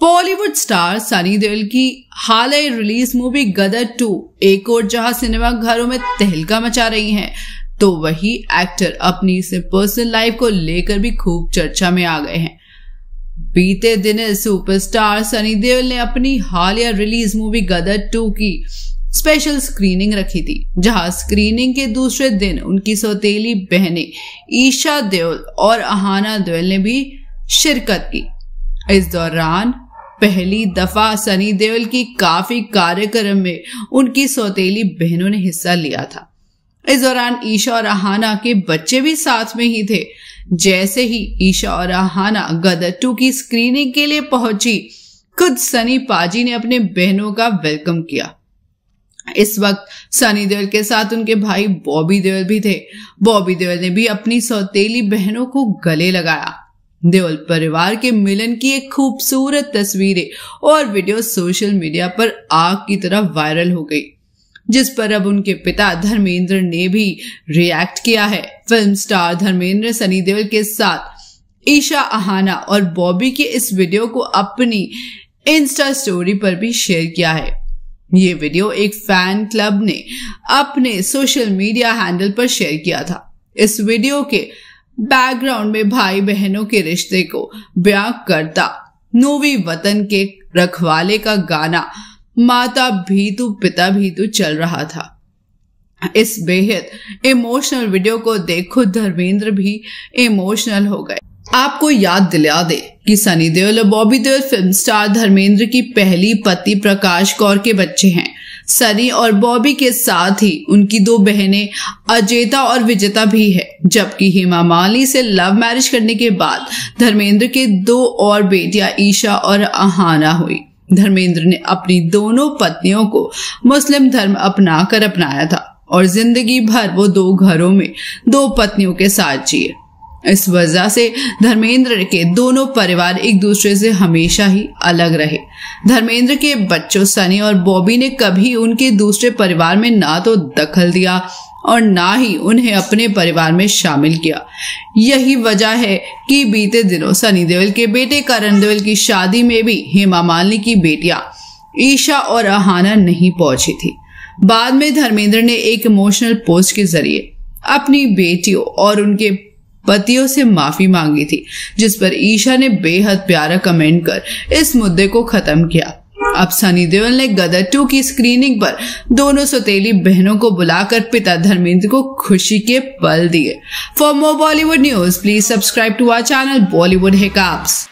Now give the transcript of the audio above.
Bollywood star Sunny Deol की हाल ही रिलीज मूवी गदर टू एक और जहां सिनेमा घरों में तहलका मचा रही है तो वही एक्टर अपनी इस पर्सनल लाइफ को लेकर भी खूब चर्चा में आ गए हैं बीते दिन सुपरस्टार सनी देओल ने अपनी हालिया रिलीज मूवी गदर टू की स्पेशल स्क्रीनिंग रखी थी जहां स्क्रीनिंग के दूसरे दिन उनकी सौतेली बहनें ईशा देओल और अहाना देओल ने भी शिरकत की इस दौरान पहली दफा सनी देओल की काफी कार्यक्रम में उनकी सौतेली बहनों ने हिस्सा लिया था इस दौरान ईशा और आहाना के बच्चे भी साथ में ही थे जैसे ही ईशा और आहाना गदर टू की स्क्रीनिंग के लिए पहुंची खुद सनी पाजी ने अपने बहनों का वेलकम किया इस वक्त सनी देवल के साथ उनके भाई बॉबी देवल भी थे बॉबी देवल ने भी अपनी सौतेली बहनों को गले लगाया देवल परिवार के मिलन की एक खूबसूरत तस्वीरें और वीडियो सोशल मीडिया पर आग की तरह वायरल हो गई जिस पर अब उनके पिता धर्मेंद्र ने भी रिएक्ट किया है फिल्म स्टार धर्मेंद्र सनी देओल के साथ ईशा आहाना और बॉबी के इस वीडियो को अपनी इंस्टा स्टोरी पर भी शेयर किया है ये वीडियो एक फैन क्लब ने अपने सोशल मीडिया हैंडल पर शेयर किया था इस वीडियो के बैकग्राउंड में भाई बहनों के रिश्ते को ब्याह करता नोवी वतन के रखवाले का गाना माता भी तो पिता भी तो चल रहा था इस बेहद इमोशनल वीडियो को देख खुद धर्मेंद्र भी इमोशनल हो गए आपको याद दिला दे कि सनी देओल और Bobby Deol film star Dharmendra की पहली पति प्रकाश कौर के बच्चे हैं सनी और बॉबी के साथ ही उनकी दो बहनें अजेता और विजेता भी है जबकि हेमा माली से लव मैरिज करने के बाद धर्मेंद्र के दो और बेटियां ईशा और अहाना हुई धर्मेंद्र ने अपनी दोनों पत्नियों को मुस्लिम धर्म अपना कर अपनाया था और जिंदगी भर वो दो घरों में दो पत्नियों के साथ जिए इस वजह से धर्मेंद्र के दोनों परिवार एक दूसरे से हमेशा ही अलग रहे धर्मेंद्र के बच्चों सनी और बॉबी ने कभी उनके दूसरे परिवार में ना तो दखल दिया और ना ही उन्हें अपने परिवार में शामिल किया यही वजह है कि बीते दिनों सनी देवल के बेटे करण देवल की शादी में भी हेमा मालिनी की बेटियां ईशा और अहाना नहीं पहुंची थी बाद में धर्मेंद्र ने एक इमोशनल पोस्ट के जरिए अपनी बेटियों और उनके पतियों से माफी मांगी थी जिस पर ईशा ने बेहद प्यारा कमेंट कर इस मुद्दे को खत्म किया अब सनी देओल ने गदर टू की स्क्रीनिंग पर दोनों सौतेली बहनों को बुलाकर पिता धर्मेंद्र को खुशी के पल दिए for more Bollywood news please subscribe to our channel Bollywood हेकाप्स